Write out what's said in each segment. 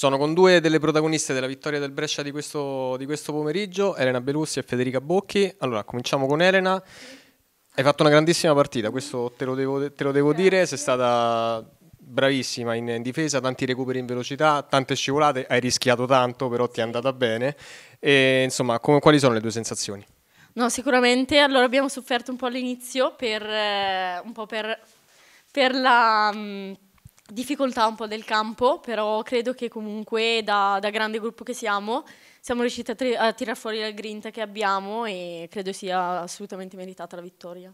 Sono con due delle protagoniste della vittoria del Brescia di questo, di questo pomeriggio, Elena Belussi e Federica Bocchi. Allora, cominciamo con Elena. Hai fatto una grandissima partita, questo te lo devo, te lo devo dire, sei stata bravissima in, in, difesa, tanti recuperi in velocità, tante scivolate, hai rischiato tanto, però ti è andata bene. E, insomma, come, quali sono le tue sensazioni? No, sicuramente. Allora abbiamo sofferto un po' all'inizio per eh, un po' per, per la. Mh, mm, difficoltà un po' del campo, però credo che comunque da, da grande gruppo che siamo siamo riusciti a, tri- a tirar fuori la grinta che abbiamo e credo sia assolutamente meritata la vittoria.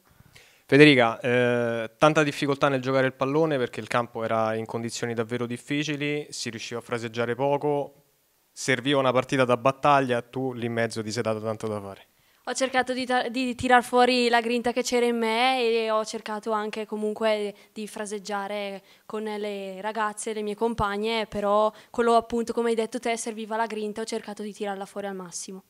Federica, eh, tanta difficoltà nel giocare il pallone perché il campo era in condizioni davvero difficili, si riusciva a fraseggiare poco, serviva una partita da battaglia, tu lì in mezzo ti sei dato tanto da fare ho cercato di, di tirar fuori la grinta che c'era in me e ho cercato anche comunque di fraseggiare con le ragazze, le mie compagne, però quello appunto come hai detto te serviva la grinta, ho cercato di tirarla fuori al massimo.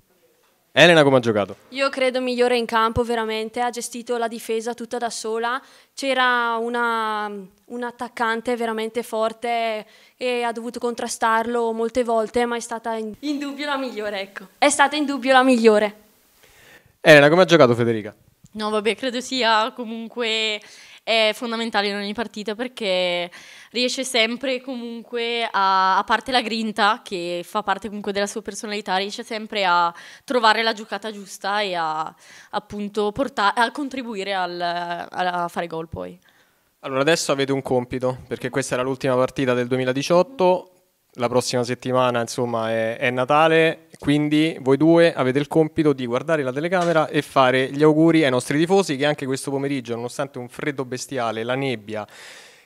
Elena come ha giocato? Io credo migliore in campo veramente, ha gestito la difesa tutta da sola, c'era un attaccante veramente forte e ha dovuto contrastarlo molte volte, ma è stata in, in dubbio la migliore, ecco. È stata in dubbio la migliore. Elena, come ha giocato Federica? No, vabbè, credo sia comunque è fondamentale in ogni partita perché riesce sempre comunque a, a parte la grinta che fa parte comunque della sua personalità, riesce sempre a trovare la giocata giusta e a appunto portare, a contribuire al, a fare gol poi. Allora adesso avete un compito perché questa era l'ultima partita del 2018, la prossima settimana insomma è, è, Natale, quindi voi due avete il compito di guardare la telecamera e fare gli auguri ai nostri tifosi che anche questo pomeriggio, nonostante un freddo bestiale, la nebbia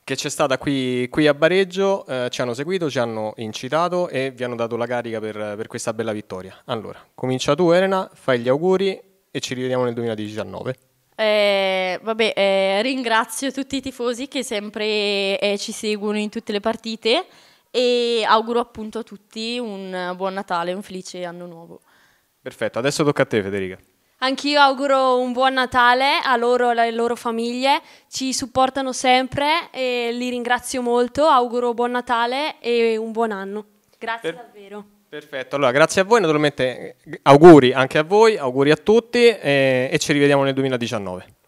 che c'è stata qui, qui a Bareggio, eh, ci hanno seguito, ci hanno incitato e vi hanno dato la carica per, per questa bella vittoria. Allora, comincia tu Elena, fai gli auguri e ci rivediamo nel 2019. Eh, vabbè, eh, ringrazio tutti i tifosi che sempre eh, ci seguono in tutte le partite e auguro appunto a tutti un buon Natale, un felice anno nuovo. Perfetto, adesso tocca a te Federica. Anch'io auguro un buon Natale a loro e alle loro famiglie, ci supportano sempre e li ringrazio molto, auguro buon Natale e un buon anno. Grazie per davvero. Perfetto, allora grazie a voi, naturalmente eh, auguri anche a voi, auguri a tutti e, eh, e ci rivediamo nel 2019.